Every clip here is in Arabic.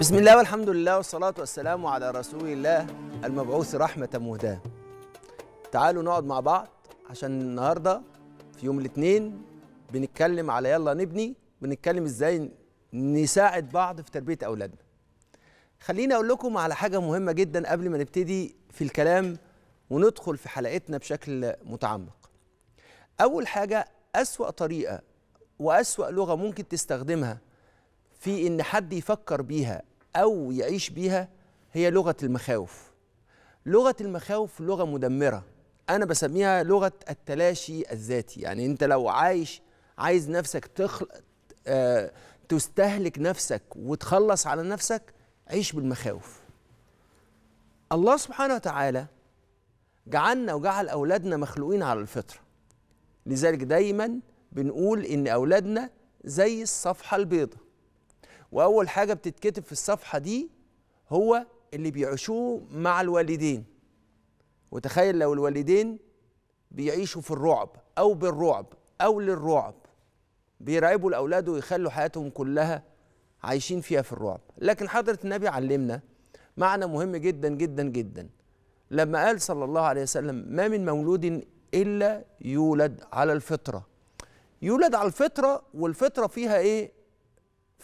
بسم الله والحمد لله والصلاة والسلام على رسول الله المبعوث رحمة مهداة تعالوا نقعد مع بعض عشان النهاردة في يوم الاثنين بنتكلم على يلا نبني بنتكلم ازاي نساعد بعض في تربية أولادنا خليني أقول لكم على حاجة مهمة جدا قبل ما نبتدي في الكلام وندخل في حلقتنا بشكل متعمق أول حاجة أسوأ طريقة وأسوأ لغة ممكن تستخدمها في ان حد يفكر بيها او يعيش بيها هي لغه المخاوف لغه المخاوف لغه مدمره انا بسميها لغه التلاشي الذاتي يعني انت لو عايش عايز نفسك تخل... آه، تستهلك نفسك وتخلص على نفسك عيش بالمخاوف الله سبحانه وتعالى جعلنا وجعل أولادنا مخلوقين على الفطرة لذلك دايما بنقول إن أولادنا زي الصفحة البيضه واول حاجه بتتكتب في الصفحه دي هو اللي بيعيشوه مع الوالدين وتخيل لو الوالدين بيعيشوا في الرعب او بالرعب او للرعب بيرعبوا الاولاد ويخلوا حياتهم كلها عايشين فيها في الرعب لكن حضره النبي علمنا معنى مهم جدا جدا جدا لما قال صلى الله عليه وسلم ما من مولود الا يولد على الفطره يولد على الفطره والفطره فيها ايه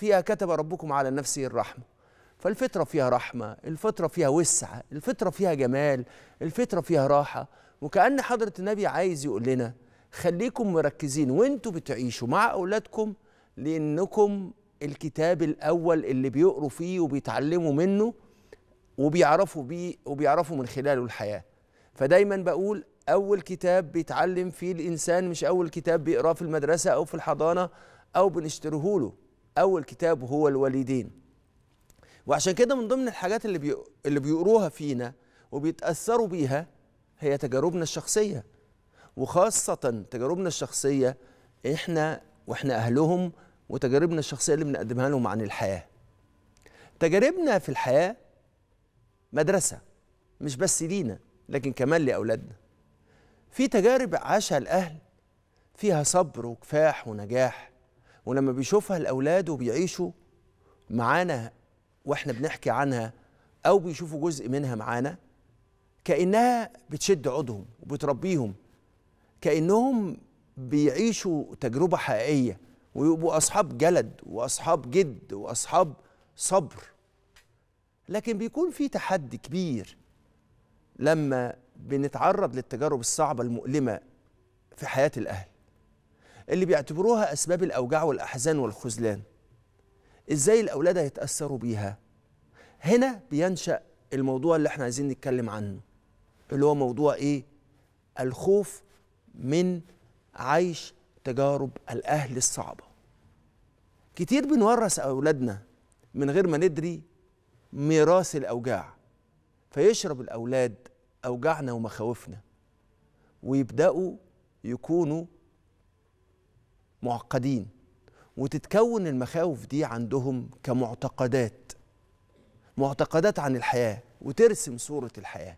فيها كتب ربكم على نفسه الرحمه فالفطره فيها رحمه الفطره فيها وسعه الفطره فيها جمال الفطره فيها راحه وكأن حضرة النبي عايز يقول لنا خليكم مركزين وانتوا بتعيشوا مع أولادكم لأنكم الكتاب الأول اللي بيقروا فيه وبيتعلموا منه وبيعرفوا بيه وبيعرفوا من خلاله الحياة فدايما بقول أول كتاب بيتعلم فيه الإنسان مش أول كتاب بيقراه في المدرسة أو في الحضانة أو بنشتريه له اول كتاب هو الوالدين وعشان كده من ضمن الحاجات اللي بي... اللي بيقروها فينا وبيتاثروا بيها هي تجاربنا الشخصيه وخاصه تجاربنا الشخصيه احنا واحنا اهلهم وتجاربنا الشخصيه اللي بنقدمها لهم عن الحياه تجاربنا في الحياه مدرسه مش بس لينا لكن كمان لاولادنا في تجارب عاشها الاهل فيها صبر وكفاح ونجاح ولما بيشوفها الاولاد وبيعيشوا معانا واحنا بنحكي عنها او بيشوفوا جزء منها معانا كانها بتشد عودهم وبتربيهم كانهم بيعيشوا تجربه حقيقيه ويبقوا اصحاب جلد واصحاب جد واصحاب صبر لكن بيكون في تحدي كبير لما بنتعرض للتجارب الصعبه المؤلمه في حياه الاهل اللي بيعتبروها أسباب الأوجاع والأحزان والخذلان إزاي الأولاد هيتأثروا بيها هنا بينشأ الموضوع اللي احنا عايزين نتكلم عنه اللي هو موضوع إيه الخوف من عيش تجارب الأهل الصعبة كتير بنورث أولادنا من غير ما ندري ميراث الأوجاع فيشرب الأولاد أوجاعنا ومخاوفنا ويبدأوا يكونوا معقدين وتتكون المخاوف دي عندهم كمعتقدات معتقدات عن الحياة وترسم صورة الحياة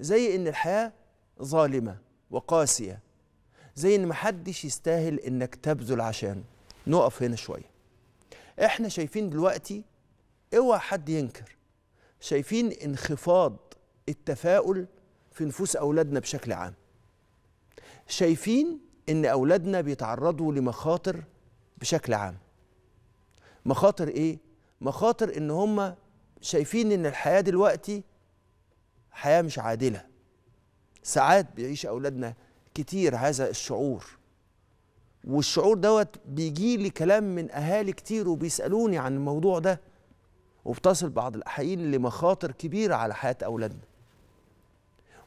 زي إن الحياة ظالمة وقاسية زي إن محدش يستاهل إنك تبذل عشانه نقف هنا شوية إحنا شايفين دلوقتي اوعى حد ينكر شايفين انخفاض التفاؤل في نفوس أولادنا بشكل عام شايفين ان اولادنا بيتعرضوا لمخاطر بشكل عام مخاطر ايه مخاطر ان هم شايفين ان الحياه دلوقتي حياه مش عادله ساعات بيعيش اولادنا كتير هذا الشعور والشعور دوت بيجي لي كلام من اهالي كتير وبيسالوني عن الموضوع ده وبتصل بعض الاحيان لمخاطر كبيره على حياه اولادنا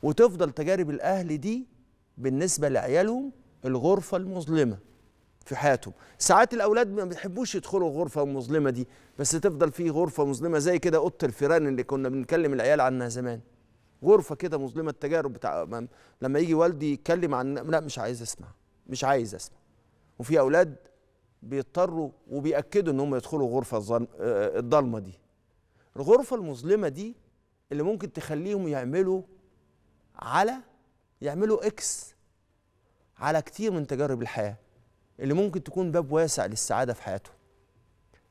وتفضل تجارب الاهل دي بالنسبه لعيالهم الغرفه المظلمه في حياتهم ساعات الاولاد ما بيحبوش يدخلوا الغرفه المظلمه دي بس تفضل في غرفه مظلمه زي كده اوضه الفيران اللي كنا بنكلم العيال عنها زمان غرفه كده مظلمه التجارب بتاع لما يجي والدي يتكلم عن لا مش عايز اسمع مش عايز اسمع وفي اولاد بيضطروا وبيأكدوا ان هم يدخلوا غرفه الظلمة آه، دي الغرفه المظلمه دي اللي ممكن تخليهم يعملوا على يعملوا اكس على كتير من تجارب الحياه اللي ممكن تكون باب واسع للسعاده في حياتهم.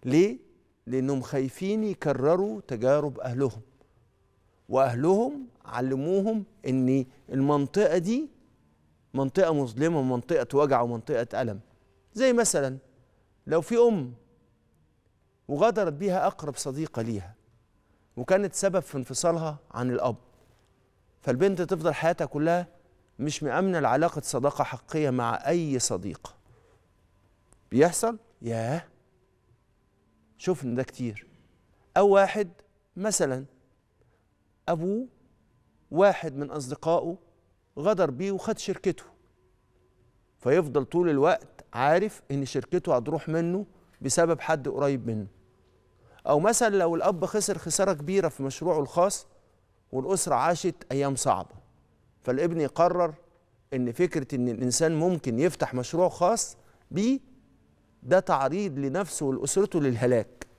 ليه؟ لانهم خايفين يكرروا تجارب اهلهم. واهلهم علموهم ان المنطقه دي منطقه مظلمه ومنطقه وجع ومنطقه الم. زي مثلا لو في ام وغدرت بيها اقرب صديقه ليها وكانت سبب في انفصالها عن الاب. فالبنت تفضل حياتها كلها مش مأمنة لعلاقة صداقة حقيقية مع أي صديق بيحصل ياه شفنا ده كتير أو واحد مثلا أبوه واحد من أصدقائه غدر بيه وخد شركته فيفضل طول الوقت عارف إن شركته هتروح منه بسبب حد قريب منه أو مثلا لو الأب خسر خسارة كبيرة في مشروعه الخاص والأسرة عاشت أيام صعبة فالابن يقرر ان فكره ان الانسان ممكن يفتح مشروع خاص بيه ده تعريض لنفسه ولاسرته للهلاك